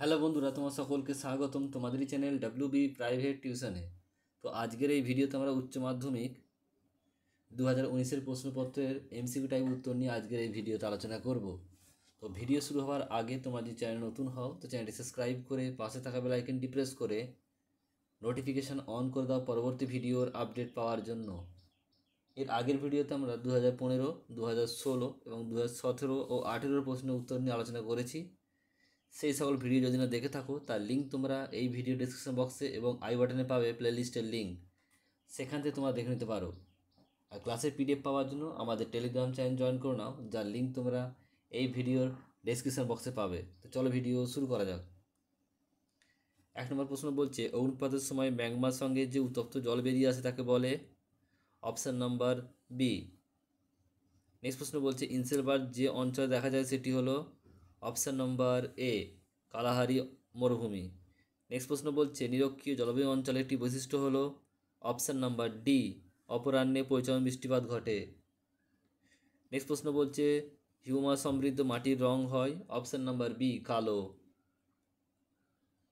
hello বন্ধুরা তোমার সকলকে স্বাগতম তোমাদেরই চ্যানেল ডাব্লিউ বি প্রাইভেট টিউশনে তো আজকের এই ভিডিওতে আমরা উচ্চ মাধ্যমিক দু হাজার উনিশের প্রশ্নপত্রের এমসিকিউ টাইপ উত্তর নিয়ে আজকের এই ভিডিওতে আলোচনা করব তো ভিডিও শুরু হওয়ার আগে তোমার যদি চ্যানেল নতুন হও তো চ্যানেলটি সাবস্ক্রাইব করে পাশে থাকা বেল আইকনটি প্রেস করে নোটিফিকেশান অন করে দাও পরবর্তী ভিডিওর আপডেট পাওয়ার জন্য এর আগের ভিডিওতে আমরা দু হাজার পনেরো দু হাজার ষোলো এবং দু হাজার সতেরো ও আঠেরোর প্রশ্নের উত্তর নিয়ে আলোচনা করেছি সেই সকল ভিডিও যদি না দেখে থাকো তার লিঙ্ক তোমরা এই ভিডিও ডিসক্রিপশন বক্সে এবং আই বাটনে পাবে প্লেলিস্টের লিঙ্ক সেখান থেকে তোমরা দেখে নিতে পারো আর ক্লাসের পিডিএফ পাওয়ার জন্য আমাদের টেলিগ্রাম চ্যানেল জয়েন করে নাও যার লিঙ্ক তোমরা এই ভিডিওর ডেসক্রিপশন বক্সে পাবে তো চলো ভিডিও শুরু করা যাক এক নম্বর প্রশ্ন বলছে অগ্নুৎপাতের সময় ম্যাগমার সঙ্গে যে উত্তপ্ত জল বেরিয়ে আসে তাকে বলে অপশান নাম্বার বি নেক্সট প্রশ্ন বলছে ইনসেলবার যে অঞ্চলে দেখা যায় সেটি হলো অপশান নম্বর এ কালাহারি মরুভূমি নেক্সট প্রশ্ন বলছে নিরক্ষীয় জলবায়ু অঞ্চলের একটি বৈশিষ্ট্য হলো অপশান নাম্বার ডি অপরাহ্নে পরিচয় বৃষ্টিপাত ঘটে নেক্সট প্রশ্ন বলছে হিউমাস সমৃদ্ধ মাটির রং হয় অপশান নাম্বার বি কালো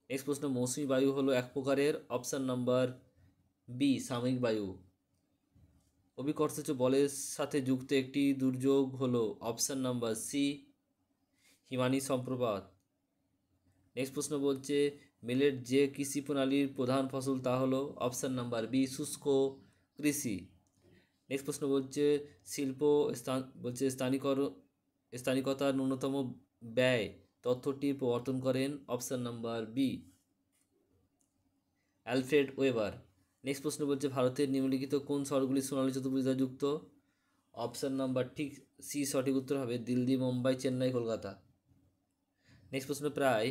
নেক্সট প্রশ্ন মৌসুমি বায়ু হলো এক প্রকারের অপশান নাম্বার বি সাময়িক বায়ু অভিকর্ষ বলের সাথে যুক্ত একটি দুর্যোগ হলো অপশান নাম্বার সি হিমানি সম্প্রপাত নেক্সট প্রশ্ন বলছে মিলেট যে কৃষি প্রণালীর প্রধান ফসল তা হলো অপশান নাম্বার বি শুষ্ক কৃষি নেক্সট প্রশ্ন বলছে শিল্প স্থান বলছে স্থানীকরণ স্থানিকতার ন্যূনতম ব্যয় তথ্যটি প্রবর্তন করেন option number B Alfred Weber next প্রশ্ন বলছে ভারতের নিম্নলিখিত কোন শহরগুলি সোনালী চতুর্ভুজা যুক্ত অপশান নাম্বার ঠিক সি সঠিক উত্তর হবে দিল্লি মুম্বাই চেন্নাই কলকাতা নেক্সট প্রশ্ন প্রায়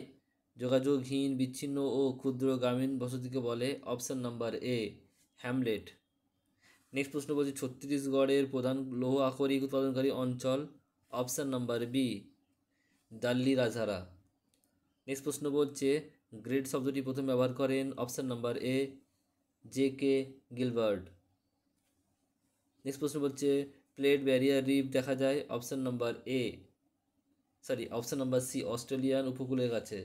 যোগাযোগহীন বিচ্ছিন্ন ও ক্ষুদ্র গ্রামীণ বসতিকে বলে option number A hamlet next প্রশ্ন বলছে ছত্তিশগড়ের প্রধান লৌহ আকরিক উৎপাদনকারী অঞ্চল option number B Dalli Rajhara next প্রশ্ন বলছে গ্রেড শব্দটি প্রথম ব্যবহার করেন option number A J K Gilbert next প্রশ্ন বলছে প্লেট ব্যারিয়ার রিপ দেখা যায় option number A sorry option number C Australian উপকূলের কাছে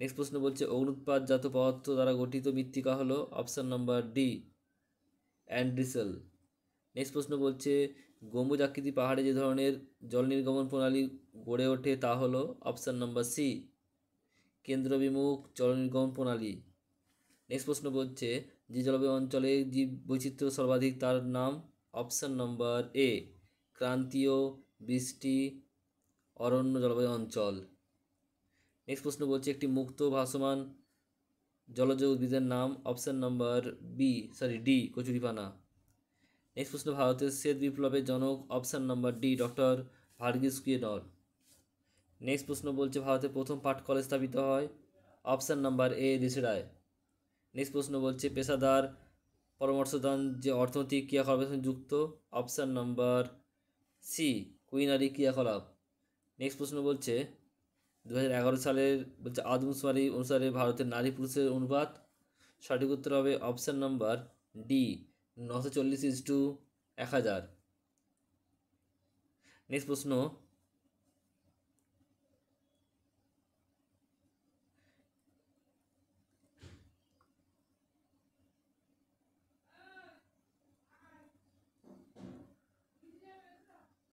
নেক্সট প্রশ্ন বলছে জাত পদার্থ দ্বারা গঠিত মৃত্তিকা হলো option number D andisol next প্রশ্ন বলছে গম্বুজ আকৃতি পাহাড়ে যে ধরনের জল নির্গমন প্রণালী গড়ে ওঠে তা হলো অপশান নাম্বার সি কেন্দ্রবিমুখ জল নির্গমন প্রণালী নেক্সট প্রশ্ন বলছে যে জলবায়ু অঞ্চলে জীব বৈচিত্র্য সর্বাধিক তার নাম অপশান নাম্বার এ ক্রান্তীয় বৃষ্টি অরণ্য জলবায়ু অঞ্চল নেক্সট প্রশ্ন বলছে একটি মুক্ত ভাসমান জলজ উদ্ভিদের নাম option number B sorry D কচুরিপানা নেক্সট প্রশ্ন ভারতের শ্বেত বিপ্লবের জনক option number D doctor Verghese কুয়েডর নেক্সট প্রশ্ন বলছে ভারতে প্রথম পাট কলেজ স্থাপিত হয় অপশান নাম্বার এ দেশেরায় নেক্সট প্রশ্ন বলছে পেশাদার পরামর্শদান যে অর্থনৈতিক ক্রিয়াকলাপের সঙ্গে যুক্ত অপশান নাম্বার সি কুইনারি ক্রিয়াকলাপ নেক্সট প্রশ্ন বলছে দু সালের বলছে আদমশুমারি অনুসারে ভারতের নারী পুরুষের অনুপাত সঠিক উত্তর হবে অপশান নাম্বার ডি নশো চল্লিশ ইস টু এক হাজার নেক্সট প্রশ্ন